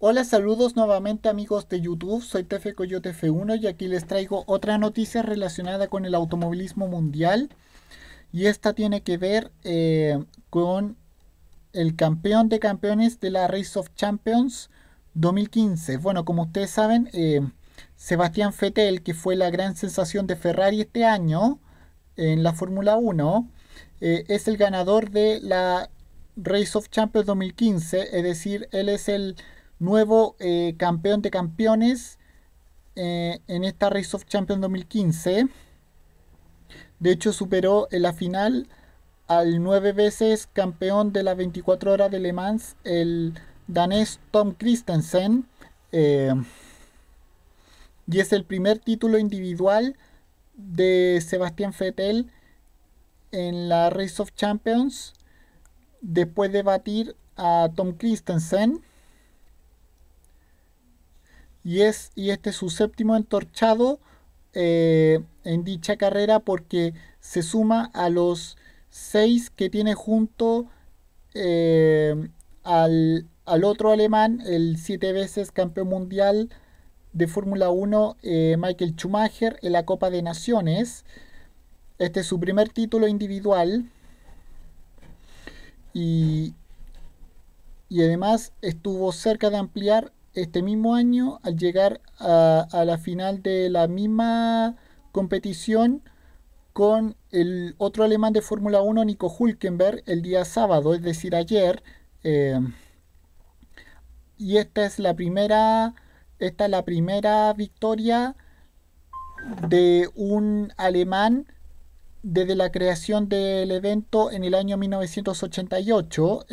Hola, saludos nuevamente amigos de YouTube, soy Tefe Coyote F1 y aquí les traigo otra noticia relacionada con el automovilismo mundial y esta tiene que ver eh, con el campeón de campeones de la Race of Champions 2015. Bueno, como ustedes saben, eh, Sebastián Fettel, que fue la gran sensación de Ferrari este año en la Fórmula 1, eh, es el ganador de la Race of Champions 2015, es decir, él es el nuevo eh, campeón de campeones eh, en esta Race of Champions 2015. De hecho, superó en la final al nueve veces campeón de las 24 horas de Le Mans, el danés Tom Christensen. Eh, y es el primer título individual de Sebastián Vettel en la Race of Champions después de batir a Tom Christensen y, es, y este es su séptimo entorchado eh, en dicha carrera porque se suma a los seis que tiene junto eh, al, otro alemán, el siete veces campeón mundial de Fórmula 1, eh, Michael Schumacher, en la Copa de Naciones. Este es su primer título individual. Y, y además estuvo cerca de ampliar este mismo año, al llegar a, la final de la misma competición con el otro alemán de Fórmula 1, Nico Hulkenberg, el día sábado, es decir, ayer. Eh, y esta es la primera esta es la primera victoria de un alemán desde la creación del evento en el año 1988.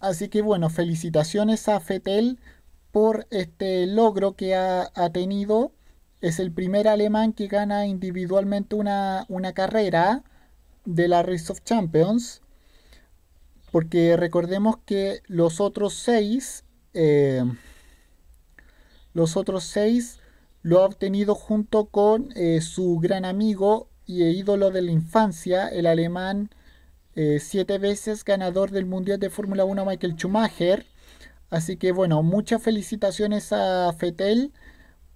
Así que bueno, felicitaciones a Fettel por este logro que ha, tenido. Es el primer alemán que gana individualmente una, carrera de la Race of Champions. Porque recordemos que los otros seis, eh, los otros seis lo ha obtenido junto con eh, su gran amigo y ídolo de la infancia, el alemán eh, siete veces ganador del Mundial de Fórmula 1 Michael Schumacher. Así que bueno, muchas felicitaciones a Fetel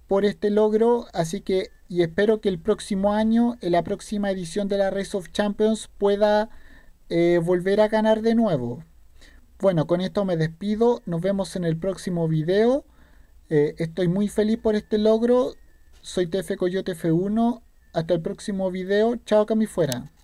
por este logro. Así que y espero que el próximo año, en la próxima edición de la Race of Champions, pueda eh, volver a ganar de nuevo. Bueno, con esto me despido. Nos vemos en el próximo video. Eh, estoy muy feliz por este logro. Soy TF Coyote F1. Hasta el próximo video. Chao, Cami fuera.